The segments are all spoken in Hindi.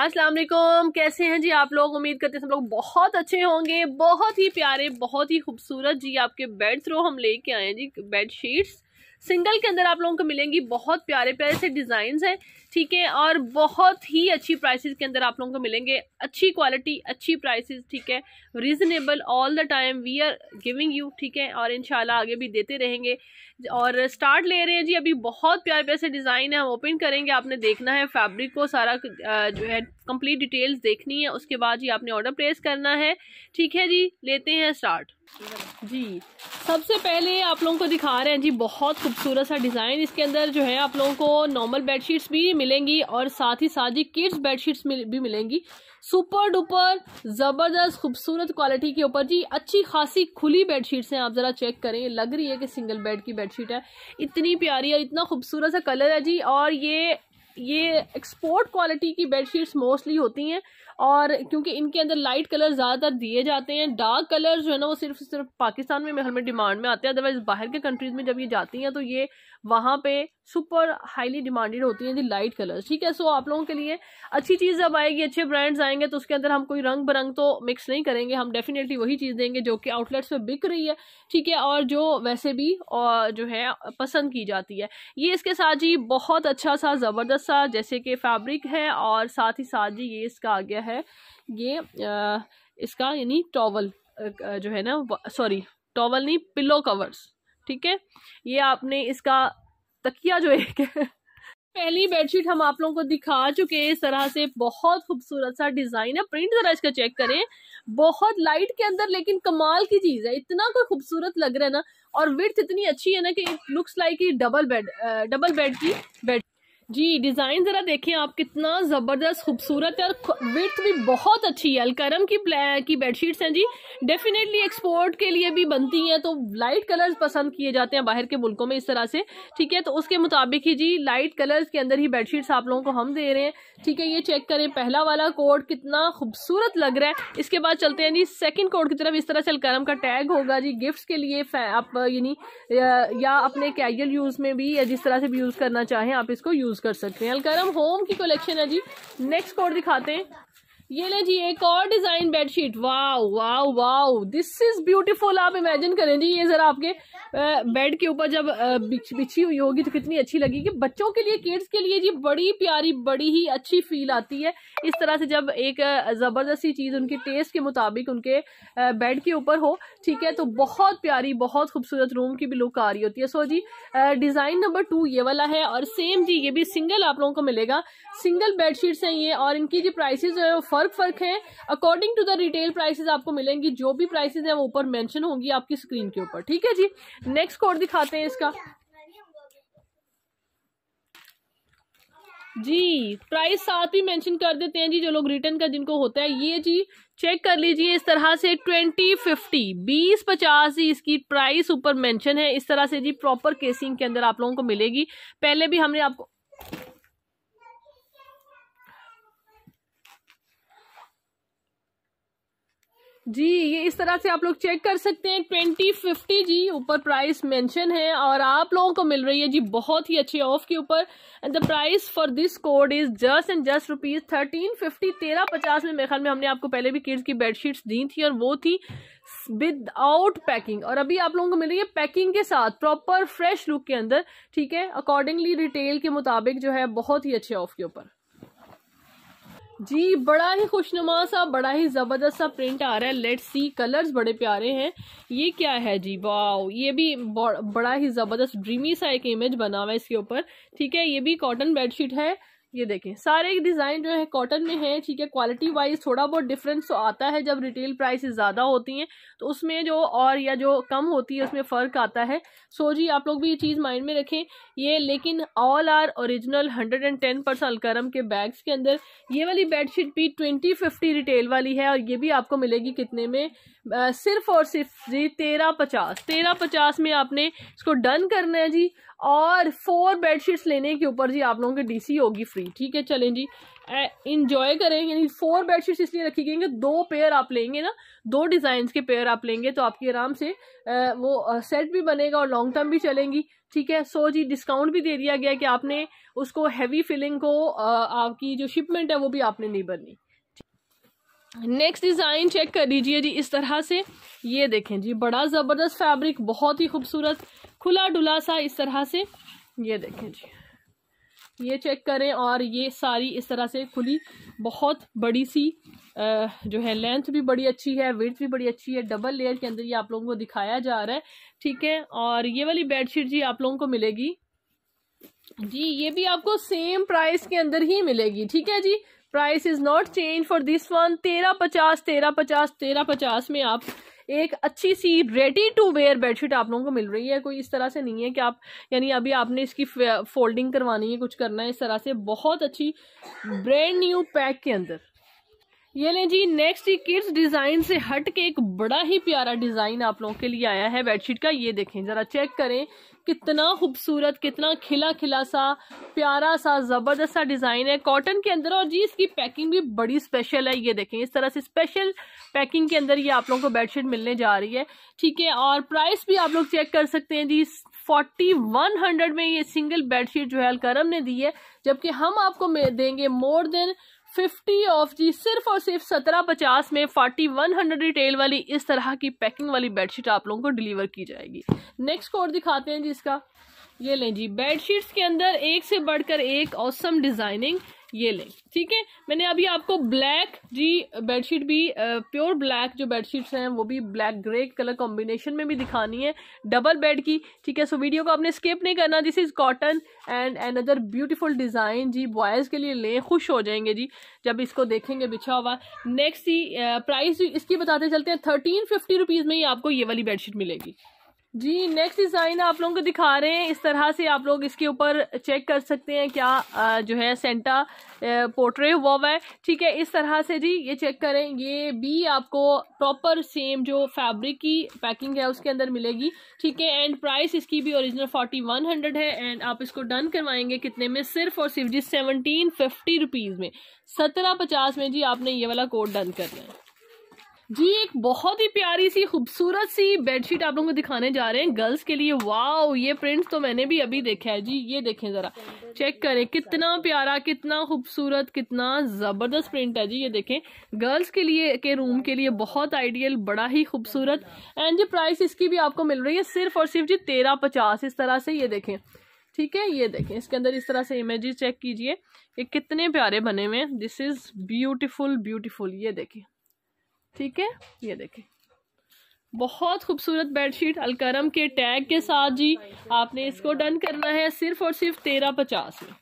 असलम कैसे हैं जी आप लोग उम्मीद करते हैं सब लोग बहुत अच्छे होंगे बहुत ही प्यारे बहुत ही खूबसूरत जी आपके बेड थ्रो हम लेके आए हैं जी बेड शीट्स सिंगल के अंदर आप लोगों को मिलेंगी बहुत प्यारे प्यारे से डिज़ाइन हैं ठीक है और बहुत ही अच्छी प्राइसेस के अंदर आप लोगों को मिलेंगे अच्छी क्वालिटी अच्छी प्राइसेस ठीक है reasonable all the time we are giving you ठीक है और इन आगे भी देते रहेंगे और स्टार्ट ले रहे हैं जी अभी बहुत प्यारे प्यारे से डिज़ाइन है हम ओपन करेंगे आपने देखना है फैब्रिक को सारा जो है कंप्लीट डिटेल्स देखनी है उसके बाद जी आपने ऑर्डर प्लेस करना है ठीक है जी लेते हैं स्टार्ट जी सबसे पहले आप लोगों को दिखा रहे हैं जी बहुत खूबसूरत सा डिज़ाइन इसके अंदर जो है आप लोगों को नॉर्मल बेडशीट्स भी मिलेंगी और साथ ही साथ ही किड्स बेडशीट्स मिल, भी मिलेंगी सुपर डुपर ज़बरदस्त खूबसूरत क्वालिटी के ऊपर जी अच्छी खासी खुली बेडशीट्स हैं आप ज़रा चेक करें लग रही है कि सिंगल बेड की बेडशीट है इतनी प्यारी और इतना खूबसूरत सा कलर है जी और ये ये एक्सपोर्ट क्वालिटी की बेडशीट्स मोस्टली होती हैं और क्योंकि इनके अंदर लाइट कलर ज़्यादातर दिए जाते हैं डार्क कलर जो है ना वो सिर्फ सिर्फ पाकिस्तान में हमें डिमांड में आते हैं अदरवाइज़ बाहर के कंट्रीज़ में जब ये जाती हैं तो ये वहाँ पे सुपर हाईली डिमांडेड होती हैं दी लाइट कलर ठीक है सो आप लोगों के लिए अच्छी चीज़ जब आएगी अच्छे ब्रांड्स आएंगे तो उसके अंदर हम कोई रंग बरंग तो मिक्स नहीं करेंगे हम डेफिनेटली वही चीज़ देंगे जो कि आउटलेट्स पर बिक रही है ठीक है और जो वैसे भी और जो है पसंद की जाती है ये इसके साथ जी बहुत अच्छा सा ज़बरदस्त सा जैसे कि फैब्रिक है और साथ ही साथ जी ये इसका आ गया है ये आ, इसका यानी टॉवल जो है ना सॉरी टॉवल नहीं पिलो कवर्स ठीक है ये आपने इसका तकिया जो एक है पहली बेडशीट हम आप लोगों को दिखा चुके हैं इस तरह से बहुत खूबसूरत सा डिज़ाइन है प्रिंट ज़रा इसका चेक करें बहुत लाइट के अंदर लेकिन कमाल की चीज़ है इतना कोई खूबसूरत लग रहा है ना और विथ इतनी अच्छी है ना कि looks like double bed double bed की बेड जी डिज़ाइन ज़रा देखें आप कितना ज़बरदस्त खूबसूरत है और विथ भी बहुत अच्छी है अलकरम की की बेडशीट्स हैं जी डेफिनेटली एक्सपोर्ट के लिए भी बनती हैं तो लाइट कलर्स पसंद किए जाते हैं बाहर के मुल्कों में इस तरह से ठीक है तो उसके मुताबिक ही जी लाइट कलर्स के अंदर ही बेडशीट्स आप लोगों को हम दे रहे हैं ठीक है ये चेक करें पहला वाला कोड कितना खूबसूरत लग रहा है इसके बाद चलते हैं जी सेकेंड कोड की तरफ इस तरह से अलकरम का टैग होगा जी गिफ्ट के लिए आप यानी या अपने कैजल यूज़ में भी या जिस तरह से भी यूज़ करना चाहें आप इसको यूज़ कर सकते हैं अलकरम होम की कलेक्शन है जी नेक्स्ट कोड दिखाते हैं ये ले जी एक और design bedsheet wow wow wow this is beautiful आप इमेजिन करें जी ये जरा आपके बेड के ऊपर जब बिछी हुई होगी तो कितनी अच्छी लगेगी बच्चों के लिए किड्स के लिए जी बड़ी प्यारी बड़ी ही अच्छी फील आती है इस तरह से जब एक जबरदस्ती चीज उनके टेस्ट के मुताबिक उनके बेड के ऊपर हो ठीक है तो बहुत प्यारी बहुत खूबसूरत रूम की भी लुक आ रही होती है सो जी डिजाइन नंबर टू ये वाला है और सेम जी ये भी सिंगल आप लोगों को मिलेगा सिंगल बेडशीट्स हैं ये और इनकी जी प्राइसेस है वो फ़र्क फ़र्क है according to the retail prices आपको मिलेंगी जो भी प्राइसेस हैं वो ऊपर मेंशन होंगी आपकी स्क्रीन के ऊपर ठीक है जी नेक्स्ट कोड दिखाते हैं इसका जी प्राइस साथ ही मेंशन कर देते हैं जी जो लोग रिटर्न का जिनको होता है ये जी चेक कर लीजिए इस तरह से ट्वेंटी फिफ्टी बीस पचास जी इसकी प्राइस ऊपर मेंशन है इस तरह से जी प्रॉपर केसिंग के अंदर आप लोगों को मिलेगी पहले भी हमने आपको जी ये इस तरह से आप लोग चेक कर सकते हैं ट्वेंटी फिफ्टी जी ऊपर प्राइस मेंशन है और आप लोगों को मिल रही है जी बहुत ही अच्छे ऑफ के ऊपर and the price for this code is just and just rupees thirteen fifty तेरह पचास में मेरे ख्याल में हमने आपको पहले भी किड्स की बेडशीट्स दी थी और वो थी विद आउट पैकिंग और अभी आप लोगों को मिल रही है पैकिंग के साथ प्रॉपर फ्रेश लुक के अंदर ठीक है अकॉर्डिंगली रिटेल के मुताबिक जो है बहुत ही अच्छे ऑफ के ऊपर जी बड़ा ही खुशनुमा सा बड़ा ही ज़बरदस्त सा प्रिंट आ रहा है लेट्स सी कलर्स बड़े प्यारे हैं ये क्या है जी वाओ ये भी बड़ा ही ज़बरदस्त ड्रीमी सा एक इमेज बना हुआ है इसके ऊपर ठीक है ये भी कॉटन बेडशीट है ये देखें सारे डिज़ाइन जो है कॉटन में है ठीक है क्वालिटी वाइज थोड़ा बहुत डिफरेंस तो आता है जब रिटेल प्राइस ज़्यादा होती हैं तो उसमें जो और या जो कम होती है उसमें फ़र्क आता है सो जी आप लोग भी ये चीज़ माइंड में रखें ये लेकिन all are original hundred and ten percent Alkaram के बैग्स के अंदर ये वाली बेडशीट भी ट्वेंटी फिफ्टी रिटेल वाली है और ये भी आपको मिलेगी कितने में आ, सिर्फ और सिर्फ जी तेरह पचास तेरह पचास में आपने इसको डन करना है जी और फोर बेडशीट्स लेने के ऊपर जी आप लोगों की डीसी होगी फ्री ठीक है चलें जी इंजॉय करें यानी फोर बेडशीट्स इसलिए रखी गई कि दो पेयर आप लेंगे ना दो डिज़ाइन के पेयर आप लेंगे तो आपकी आराम से वो सेट भी बनेगा और लॉन्ग टर्म भी चलेंगी ठीक है सो जी डिस्काउंट भी दे दिया गया कि आपने उसको हैवी फिलिंग को आपकी जो शिपमेंट है वो भी आपने नहीं बननी नेक्स्ट डिज़ाइन चेक कर लीजिए जी इस तरह से ये देखें जी बड़ा ज़बरदस्त फैब्रिक बहुत ही खूबसूरत खुला डुला सा इस तरह से ये देखें जी ये चेक करें और ये सारी इस तरह से खुली बहुत बड़ी सी जो है लेंथ भी बड़ी अच्छी है विथ भी बड़ी अच्छी है डबल लेयर के अंदर ये आप लोगों को दिखाया जा रहा है ठीक है और ये वाली बेडशीट जी आप लोगों को मिलेगी जी ये भी आपको सेम प्राइस के अंदर ही मिलेगी ठीक है जी price is not change for this one तेरह पचास तेरह पचास तेरह पचास में आप एक अच्छी सी रेडी टू वेयर बेडशीट आप लोगों को मिल रही है कोई इस तरह से नहीं है कि आप यानी अभी आपने इसकी फोल्डिंग करवानी है कुछ करना है इस तरह से बहुत अच्छी ब्रांड न्यू पैक के अंदर ये लें जी नेक्स्ट ये किड्स डिज़ाइन से हट के एक बड़ा ही प्यारा डिज़ाइन आप लोगों के लिए आया है बेडशीट का ये देखें ज़रा चेक करें कितना खूबसूरत कितना खिला खिला सा प्यारा सा ज़बरदस्त सा डिज़ाइन है कॉटन के अंदर और जी इसकी पैकिंग भी बड़ी स्पेशल है ये देखें इस तरह से स्पेशल पैकिंग के अंदर ये आप लोगों को बेडशीट मिलने जा रही है ठीक है और प्राइस भी आप लोग चेक कर सकते हैं जी फोर्टी वन हंड्रेड में ये सिंगल बेडशीट जो है अलकरम ने दी है जबकि हम आपको देंगे मोर देन फिफ्टी ऑफ जी सिर्फ और सिर्फ सत्रह पचास में फोर्टी वन हंड्रेड रिटेल वाली इस तरह की पैकिंग वाली बेडशीट आप लोगों को डिलीवर की जाएगी नेक्स्ट कोड दिखाते हैं जी इसका ये लें जी बेडशीट्स के अंदर एक से बढ़कर एक औसम डिज़ाइनिंग ये लें ठीक है मैंने अभी आपको ब्लैक जी बेडशीट भी प्योर ब्लैक जो बेडशीट्स हैं वो भी ब्लैक ग्रे कलर कॉम्बिनेशन में भी दिखानी है डबल बेड की ठीक है सो वीडियो को आपने स्किप नहीं करना this is cotton and another beautiful design जी बॉयज़ के लिए लें खुश हो जाएंगे जी जब इसको देखेंगे बिछा हुआ नेक्स्ट ही प्राइस इसकी बताते चलते हैं थर्टीन फिफ्टी रुपीज़ में ही आपको ये वाली बेडशीट मिलेगी जी नेक्स्ट डिज़ाइन आप लोगों को दिखा रहे हैं इस तरह से आप लोग इसके ऊपर चेक कर सकते हैं क्या जो है सेंटा पोर्ट्रे हुआ हुआ है ठीक है इस तरह से जी ये चेक करें ये भी आपको प्रॉपर सेम जो फैब्रिक की पैकिंग है उसके अंदर मिलेगी ठीक है एंड प्राइस इसकी भी ओरिजिनल फोर्टी वन हंड्रेड है एंड आप इसको डन करवाएंगे कितने में सिर्फ और सिर्फ जी सेवनटीन फिफ्टी रुपीज़ में सत्रह पचास में जी आपने ये वाला कोड डन करना है जी एक बहुत ही प्यारी सी खूबसूरत सी बेडशीट आप लोगों को दिखाने जा रहे हैं गर्ल्स के लिए वाओ ये प्रिंट्स तो मैंने भी अभी देखा है जी ये देखें ज़रा चेक करें कितना प्यारा कितना खूबसूरत कितना ज़बरदस्त प्रिंट है जी ये देखें गर्ल्स के लिए के रूम के लिए बहुत आइडियल बड़ा ही खूबसूरत एंड जी प्राइस इसकी भी आपको मिल रही है सिर्फ और सिर्फ जी तेरह पचास इस तरह से ये देखें ठीक है ये देखें इसके अंदर इस तरह से इमेजेस चेक कीजिए ये कितने प्यारे बने हुए हैं दिस इज़ ब्यूटीफुल ब्यूटीफुल ये देखें ठीक है ये देखें बहुत खूबसूरत बेडशीट अलकरम के टैग के साथ जी आपने इसको डन करना है सिर्फ और सिर्फ तेरह पचास में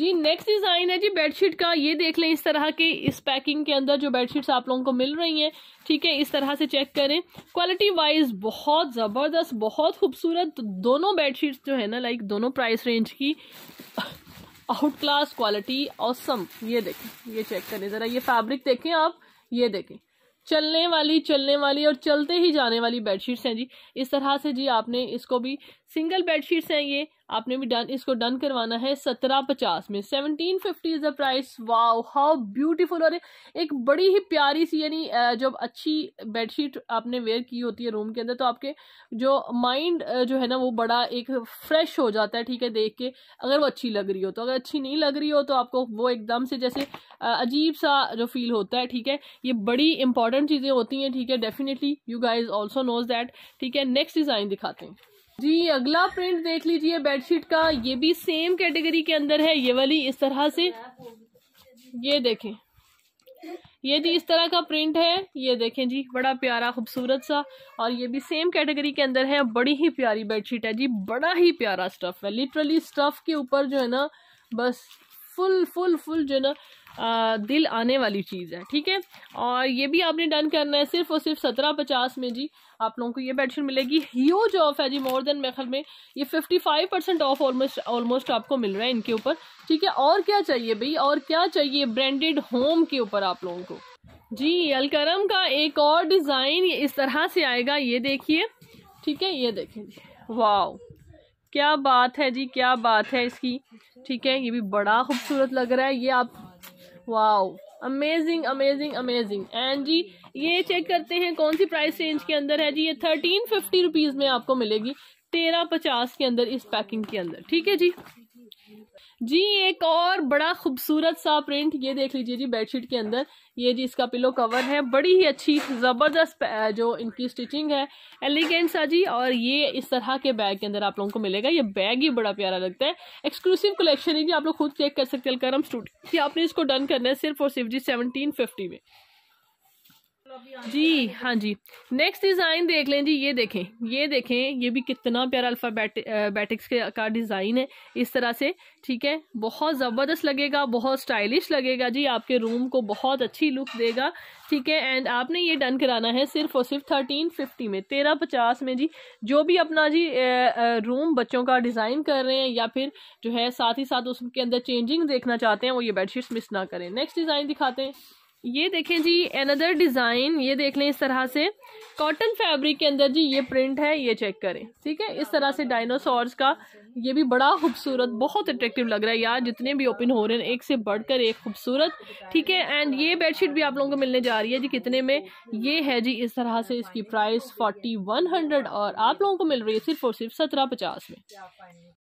जी नेक्स्ट डिज़ाइन है जी बेडशीट का ये देख लें इस तरह के इस पैकिंग के अंदर जो बेडशीट्स आप लोगों को मिल रही हैं ठीक है इस तरह से चेक करें क्वालिटी वाइज बहुत ज़बरदस्त बहुत खूबसूरत दोनों बेडशीट्स जो है ना लाइक दोनों प्राइस रेंज की आउट क्लास क्वालिटी औसम ये देखें ये चेक करें ज़रा ये फैब्रिक देखें आप ये देखें चलने वाली चलने वाली और चलते ही जाने वाली बेडशीट्स हैं जी इस तरह से जी आपने इसको भी सिंगल बेडशीट्स हैं ये आपने भी डन इसको डन करवाना है सत्रह पचास में seventeen fifty is the price wow how beautiful और एक बड़ी ही प्यारी सी यानी जब अच्छी बेडशीट आपने वेयर की होती है रूम के अंदर तो आपके जो माइंड जो है ना वो बड़ा एक फ्रेश हो जाता है ठीक है देख के अगर वो अच्छी लग रही हो तो अगर अच्छी नहीं लग रही हो तो आपको वो एकदम से जैसे अजीब सा जो फील होता है ठीक है ये बड़ी इंपॉर्टेंट चीज़ें होती हैं ठीक है definitely you guys also knows that ठीक है नेक्स्ट डिज़ाइन दिखाते हैं जी अगला प्रिंट देख लीजिए बेडशीट का ये भी सेम कैटेगरी के अंदर है ये वाली इस तरह से ये देखें ये जी इस तरह का प्रिंट है ये देखें जी बड़ा प्यारा खूबसूरत सा और ये भी सेम कैटेगरी के अंदर है बड़ी ही प्यारी बेडशीट है जी बड़ा ही प्यारा स्टफ़ है लिटरली स्टफ़ के ऊपर जो है ना बस फुल फुल फुल जो है ना दिल आने वाली चीज़ है ठीक है और ये भी आपने डन करना है सिर्फ और सिर्फ सत्रह पचास में जी आप लोगों को ये बेडशीट मिलेगी ह्यूज ऑफ है जी मोर देन मेखल में ये fifty five percent off almost almost आपको मिल रहा है इनके ऊपर ठीक है और क्या चाहिए भाई और क्या चाहिए ब्रांडेड होम के ऊपर आप लोगों को जी अलकरम का एक और डिज़ाइन इस तरह से आएगा ये देखिए ठीक है ये देखें वाह वाओ क्या बात है जी क्या बात है इसकी ठीक है ये भी बड़ा खूबसूरत लग रहा है ये आप wow amazing amazing amazing and जी ये चेक करते हैं कौन सी प्राइस रेंज के अंदर है जी ये थर्टीन फिफ्टी रुपीज़ में आपको मिलेगी तेरह पचास के अंदर इस पैकिंग के अंदर ठीक है जी जी एक और बड़ा खूबसूरत सा प्रिंट ये देख लीजिए जी बेडशीट के अंदर ये जी इसका पिलो कवर है बड़ी ही अच्छी ज़बरदस्त जो इनकी स्टिचिंग है एलिगेंट सा जी और ये इस तरह के बैग के अंदर आप लोगों को मिलेगा ये बैग ही बड़ा प्यारा लगता है एक्सक्लूसिव कलेक्शन है जी आप लोग खुद चेक कर सकते हैं कलकरम स्टूडियो आपने इसको डन करना है सिर्फ और सिर्फ जी सेवनटीन फिफ्टी में जी हाँ जी नेक्स्ट डिज़ाइन देख लें जी ये देखें ये देखें ये भी कितना प्यारा अल्फ़ाबेटिक्स के का डिज़ाइन है इस तरह से ठीक है बहुत ज़बरदस्त लगेगा बहुत स्टाइलिश लगेगा जी आपके रूम को बहुत अच्छी लुक देगा ठीक है एंड आपने ये डन कराना है सिर्फ और सिर्फ थर्टीन फिफ्टी में तेरह पचास में जी जो भी अपना जी रूम बच्चों का डिज़ाइन कर रहे हैं या फिर जो है साथ ही साथ उसके अंदर चेंजिंग देखना चाहते हैं वो ये बेडशीट्स मिस ना करें नेक्स्ट डिज़ाइन दिखाते हैं ये देखें जी अनदर डिज़ाइन ये देख लें इस तरह से कॉटन फैब्रिक के अंदर जी ये प्रिंट है ये चेक करें ठीक है इस तरह से डायनासोर्स का ये भी बड़ा खूबसूरत बहुत अट्रैक्टिव लग रहा है यार जितने भी ओपन हो रहे हैं एक से बढ़कर एक खूबसूरत ठीक है एंड ये बेडशीट भी आप लोगों को मिलने जा रही है जी कितने में ये है जी इस तरह से इसकी प्राइस फोर्टी वन हंड्रेड और आप लोगों को मिल रही है सिर्फ और सिर्फ सत्रह पचास में